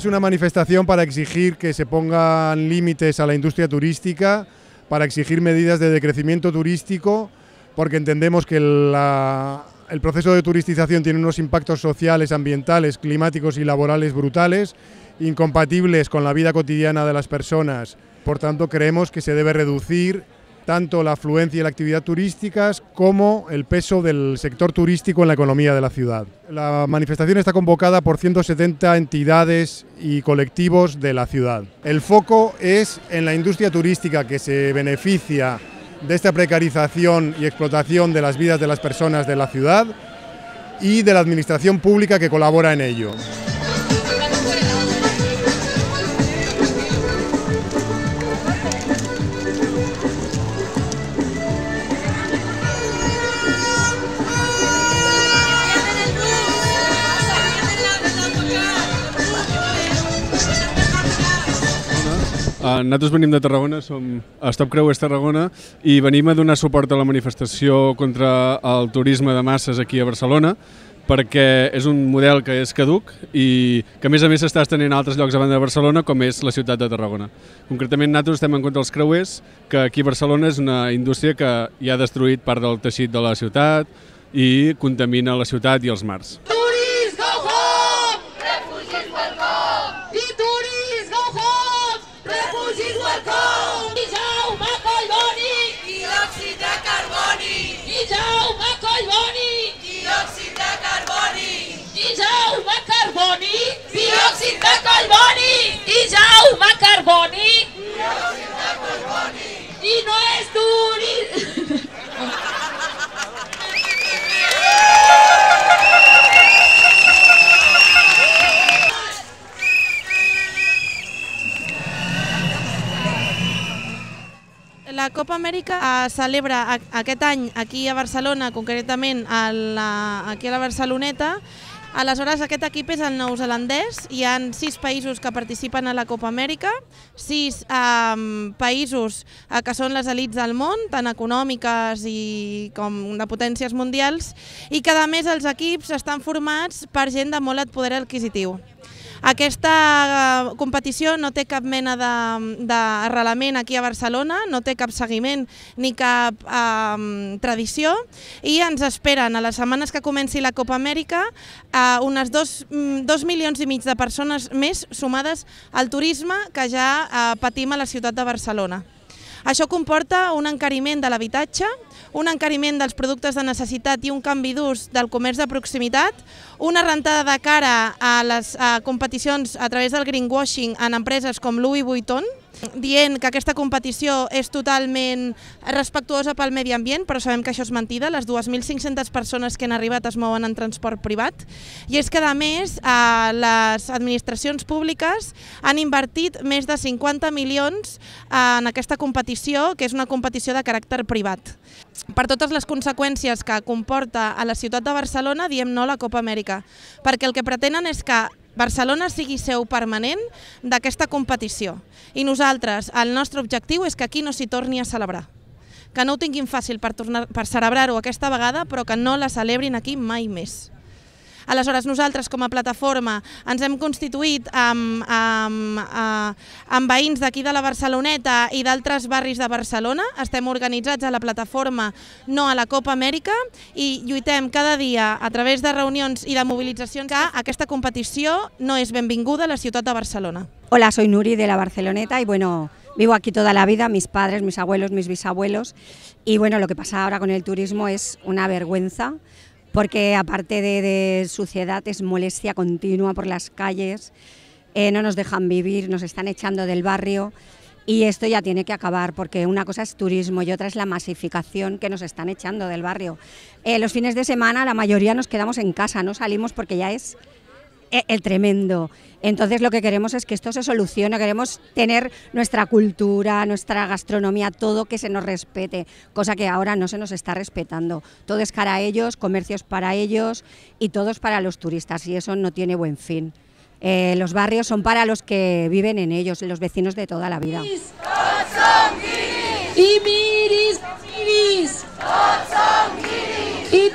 es una manifestación para exigir que se pongan límites a la industria turística, para exigir medidas de decrecimiento turístico, porque entendemos que el proceso de turistización tiene unos impactos sociales, ambientales, climáticos y laborales brutales, incompatibles con la vida cotidiana de las personas. Por tanto, creemos que se debe reducir tanto la afluencia y la actividad turísticas como el peso del sector turístico en la economía de la ciudad. La manifestación está convocada por 170 entidades y colectivos de la ciudad. El foco es en la industria turística que se beneficia de esta precarización y explotación de las vidas de las personas de la ciudad y de la administración pública que colabora en ello. Uh, nosaltres venim de Tarragona, som a Stop Creu és Tarragona i venim a donar suport a la manifestació contra el turisme de masses aquí a Barcelona perquè és un model que és caduc i que a més a més s'està estenent a altres llocs a banda de Barcelona com és la ciutat de Tarragona. Concretament nosaltres estem en contra dels creuers, que aquí a Barcelona és una indústria que ja ha destruït part del teixit de la ciutat i contamina la ciutat i els mars. Jaucim de Collboni! I Jaume Carboni! I de Collboni! I no és d'Uri... La Copa Amèrica es ah, celebra aquest any aquí a Barcelona, concretament a la, aquí a la Barceloneta, Aleshores, aquest equip és el neozelandès, hi han sis països que participen a la Copa Amèrica, sis eh, països eh, que són les elites del món, tant econòmiques i com de potències mundials, i cada més els equips estan formats per gent de molt poder adquisitiu. Aquesta eh, competició no té cap mena d'arrelament aquí a Barcelona, no té cap seguiment ni cap eh, tradició i ens esperen a les setmanes que comenci la Copa Amèrica eh, unes dos, mm, dos milions i mig de persones més sumades al turisme que ja eh, patim a la ciutat de Barcelona. Això comporta un encariment de l'habitatge, un encariment dels productes de necessitat i un canvi d'ús del comerç de proximitat, una rentada de cara a les a competicions a través del greenwashing en empreses com Louis Vuitton, dient que aquesta competició és totalment respectuosa pel medi ambient, però sabem que això és mentida, les 2.500 persones que han arribat es mouen en transport privat, i és que, a més, eh, les administracions públiques han invertit més de 50 milions eh, en aquesta competició, que és una competició de caràcter privat. Per totes les conseqüències que comporta a la ciutat de Barcelona, diem no a la Copa Amèrica, perquè el que pretenen és que Barcelona sigui seu permanent d'aquesta competició. I nosaltres, el nostre objectiu és que aquí no s'hi torni a celebrar. Que no ho tinguin fàcil per, tornar, per celebrar-ho aquesta vegada, però que no la celebrin aquí mai més. Aleshores, nosaltres com a plataforma ens hem constituït amb, amb, eh, amb veïns d'aquí de la Barceloneta i d'altres barris de Barcelona. Estem organitzats a la plataforma No a la Copa Amèrica i lluitem cada dia a través de reunions i de mobilitzacions que aquesta competició no és benvinguda a la ciutat de Barcelona. Hola, soy Nuri de la Barceloneta y bueno, vivo aquí toda la vida, mis padres, mis abuelos, mis bisabuelos y bueno, lo que pasa ahora con el turismo es una vergüenza porque aparte de, suciedad es molestia continua por las calles, eh, no nos dejan vivir, nos están echando del barrio y esto ya tiene que acabar porque una cosa es turismo y otra es la masificación que nos están echando del barrio. Eh, los fines de semana la mayoría nos quedamos en casa, no salimos porque ya es eh, el tremendo. Entonces lo que queremos es que esto se solucione, queremos tener nuestra cultura, nuestra gastronomía, todo que se nos respete, cosa que ahora no se nos está respetando. Todo es cara a ellos, comercios para ellos y todos para los turistas y eso no tiene buen fin. Eh, los barrios son para los que viven en ellos, los vecinos de toda la vida. ¡Y miris! ¡Y